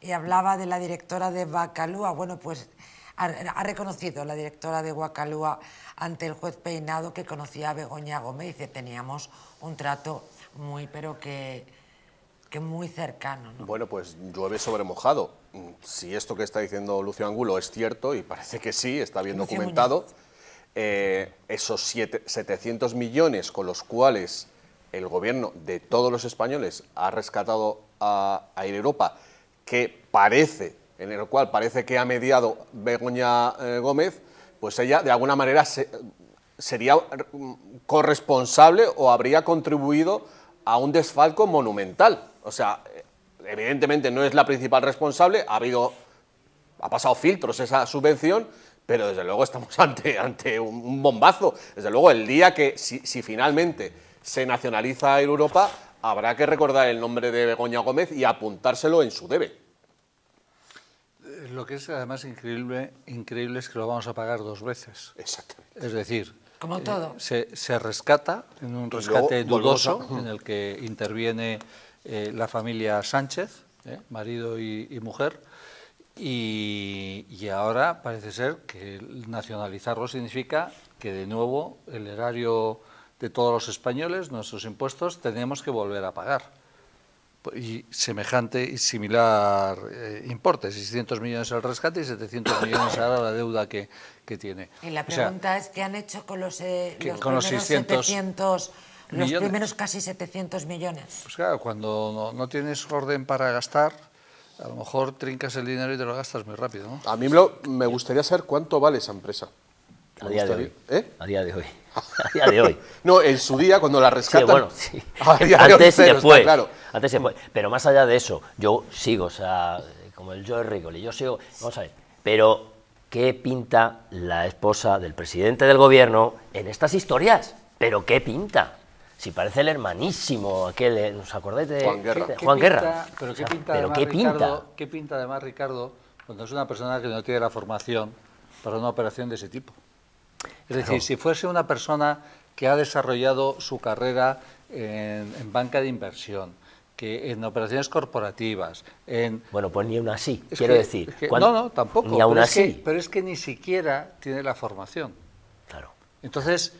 Y hablaba de la directora de Bacalúa. Bueno, pues ha, reconocido la directora de Bacalúa ante el juez Peinado que conocía a Begoña Gómez. Dice, teníamos un trato muy, pero que, que muy cercano. Bueno, pues llueve sobre mojado. Si esto que está diciendo Lucio Angulo es cierto, y parece que sí, está bien documentado, eh, esos siete, 700 millones con los cuales el gobierno de todos los españoles ha rescatado a, a Europa que parece, en el cual parece que ha mediado Begoña eh, Gómez, pues ella de alguna manera sería corresponsable o habría contribuido a un desfalco monumental. O sea, evidentemente no es la principal responsable, ha habido ha pasado filtros esa subvención, pero desde luego estamos ante, ante un bombazo. Desde luego, el día que, si, si finalmente se nacionaliza Europa, habrá que recordar el nombre de Begoña Gómez y apuntárselo en su debe. Eh, lo que es además increíble, increíble es que lo vamos a pagar dos veces. Exactamente. Es decir, eh, se, rescata en un rescate dudoso en el que interviene eh, la familia Sánchez, marido y, mujer, y, y, ahora parece ser que nacionalizarlo significa que de nuevo el erario de todos los españoles nuestros impuestos tenemos que volver a pagar. Y semejante y similar importes eh, importe, 600 millones al rescate y 700 millones ahora la deuda que, tiene. Y la pregunta es, ¿qué han hecho con los, eh, los primeros casi 700 millones. Pues claro, cuando no, tienes orden para gastar, a lo mejor trincas el dinero y te lo gastas muy rápido. A mí me, me gustaría saber cuánto vale esa empresa. ¿Eh? A día, de hoy. a día de hoy. de hoy. no, en su día, cuando la rescatan. Antes y después. Pero más allá de eso, yo sigo, o sea, como el Joe Rigoli, yo sigo. Vamos a ver. Pero, ¿qué pinta la esposa del presidente del gobierno en estas historias? ¿Pero qué pinta? Si parece el hermanísimo, aquel, ¿nos eh, acordáis de Juan Guerra? Pero, qué pinta, ¿qué pinta además Ricardo cuando es una persona que no tiene la formación para una operación de ese tipo? Es decir, si fuese una persona que ha desarrollado su carrera en, banca de inversión, que en operaciones corporativas, en... Bueno, pues ni una así, quiero decir. no, no, tampoco. Ni aún así. pero es que ni siquiera tiene la formación. Claro. Entonces,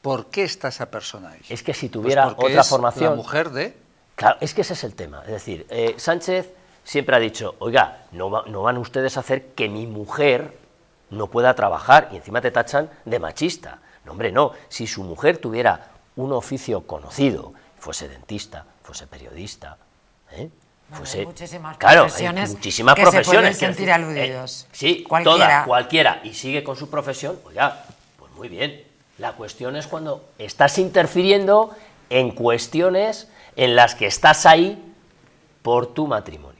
¿por qué está esa persona ahí? Es que si pues tuviera otra es formación... La mujer de... Claro, es que ese es el tema. Es decir, eh, Sánchez siempre ha dicho, oiga, no, no van ustedes a hacer que mi mujer no pueda trabajar y encima te tachan de machista. No, hombre, no. Si su mujer tuviera un oficio conocido, fuese dentista, fuese periodista, ¿eh? fuese... muchísimas profesiones que Se pueden sentir eh, aludidos. sí, cualquiera. cualquiera. Y sigue con su profesión, ya pues muy bien. La cuestión es cuando estás interfiriendo en cuestiones en las que estás ahí por tu matrimonio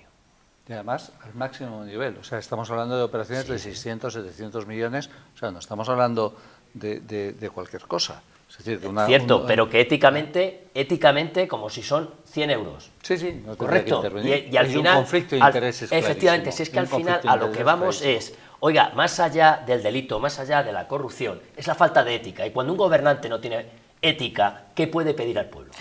y además al máximo nivel. O sea, estamos hablando de operaciones de 600, 700 millones, o sea, no estamos hablando de, cualquier cosa. Es decir, de eh, una, Cierto, pero que éticamente, éticamente, como si son 100 euros. Sí, sí, no correcto. Que y, al un conflicto de intereses efectivamente, si es que al final a lo que vamos es, oiga, más allá del delito, más allá de la corrupción, es la falta de ética. Y cuando un gobernante no tiene ética, ¿qué puede pedir al pueblo?